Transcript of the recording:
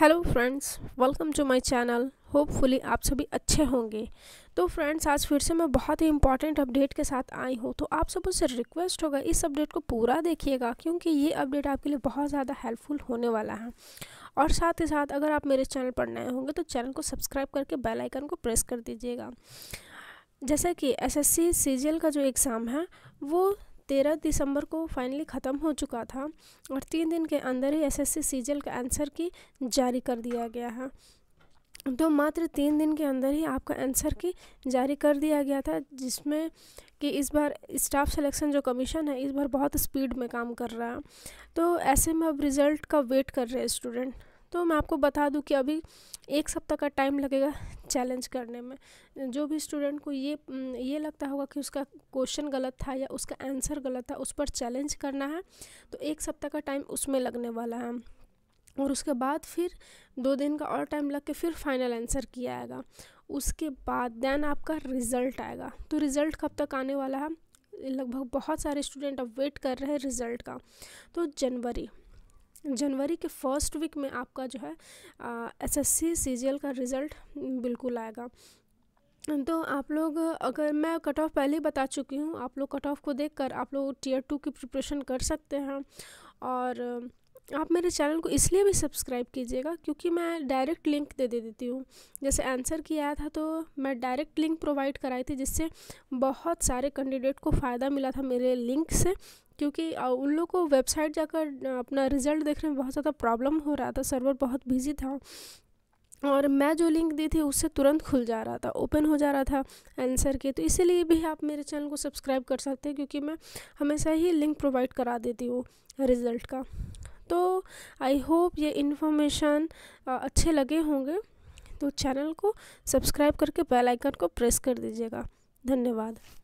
hello friends welcome to my channel hopefully आप सभी अच्छे होंगे तो फ्रेंड्स आज फिर से मैं बहुत ही इंपॉर्टेंट अपडेट के साथ आई हूँ तो आप सब उससे रिक्वेस्ट होगा इस अपडेट को पूरा देखिएगा क्योंकि ये अपडेट आपके लिए बहुत ज़्यादा हेल्पफुल होने वाला है और साथ ही साथ अगर आप मेरे चैनल पर नए होंगे तो चैनल को सब्सक्राइब करके बेलाइकन को प्रेस कर दीजिएगा जैसा कि एस एस का जो एग्ज़ाम है वो तेरह दिसंबर को फाइनली ख़त्म हो चुका था और तीन दिन के अंदर ही एसएससी सीजल का आंसर की जारी कर दिया गया है तो मात्र तीन दिन के अंदर ही आपका आंसर की जारी कर दिया गया था जिसमें कि इस बार स्टाफ सिलेक्शन जो कमीशन है इस बार बहुत स्पीड में काम कर रहा है तो ऐसे में अब रिज़ल्ट का वेट कर रहे हैं स्टूडेंट तो मैं आपको बता दूं कि अभी एक सप्ताह का टाइम लगेगा चैलेंज करने में जो भी स्टूडेंट को ये ये लगता होगा कि उसका क्वेश्चन गलत था या उसका आंसर गलत था उस पर चैलेंज करना है तो एक सप्ताह का टाइम उसमें लगने वाला है और उसके बाद फिर दो दिन का और टाइम लग के फिर फाइनल आंसर किया आएगा उसके बाद देन आपका रिज़ल्ट आएगा तो रिज़ल्ट कब तक आने वाला है लगभग बहुत सारे स्टूडेंट अब वेट कर रहे हैं रिज़ल्ट का तो जनवरी जनवरी के फर्स्ट वीक में आपका जो है S S C C G L का रिज़ल्ट बिल्कुल आएगा तो आप लोग अगर मैं कट ऑफ पहले ही बता चुकी हूँ आप लोग कट ऑफ को देखकर आप लोग टीयर टू की प्रिपरेशन कर सकते हैं और आप मेरे चैनल को इसलिए भी सब्सक्राइब कीजिएगा क्योंकि मैं डायरेक्ट लिंक दे दे देती हूँ जैसे आंसर किया था तो मैं डायरेक्ट लिंक प्रोवाइड कराई थी जिससे बहुत सारे कैंडिडेट को फ़ायदा मिला था मेरे लिंक से क्योंकि उन लोग को वेबसाइट जाकर अपना रिज़ल्ट देखने में बहुत ज़्यादा प्रॉब्लम हो रहा था सर्वर बहुत बिजी था और मैं जो लिंक दी थी उससे तुरंत खुल जा रहा था ओपन हो जा रहा था आंसर के तो इसीलिए भी आप मेरे चैनल को सब्सक्राइब कर सकते हैं क्योंकि मैं हमेशा ही लिंक प्रोवाइड करा देती हूँ रिज़ल्ट का आई होप ये इन्फॉर्मेशन अच्छे लगे होंगे तो चैनल को सब्सक्राइब करके बेल आइकन को प्रेस कर दीजिएगा धन्यवाद